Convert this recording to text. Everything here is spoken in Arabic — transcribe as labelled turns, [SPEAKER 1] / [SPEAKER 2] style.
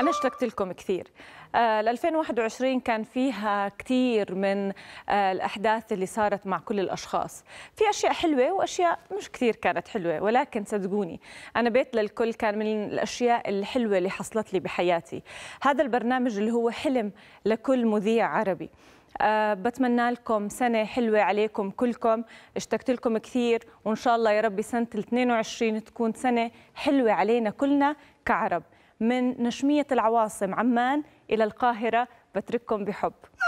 [SPEAKER 1] أنا اشتقت لكم كثير آه، ال 2021 كان فيها كثير من آه، الأحداث اللي صارت مع كل الأشخاص في أشياء حلوة وأشياء مش كثير كانت حلوة ولكن صدقوني أنا بيت للكل كان من الأشياء الحلوة اللي حصلت لي بحياتي هذا البرنامج اللي هو حلم لكل مذيع عربي أه بتمنى لكم سنة حلوة عليكم كلكم اشتقت لكم كثير وإن شاء الله يا ربي سنة 22 تكون سنة حلوة علينا كلنا كعرب من نشمية العواصم عمان إلى القاهرة بترككم بحب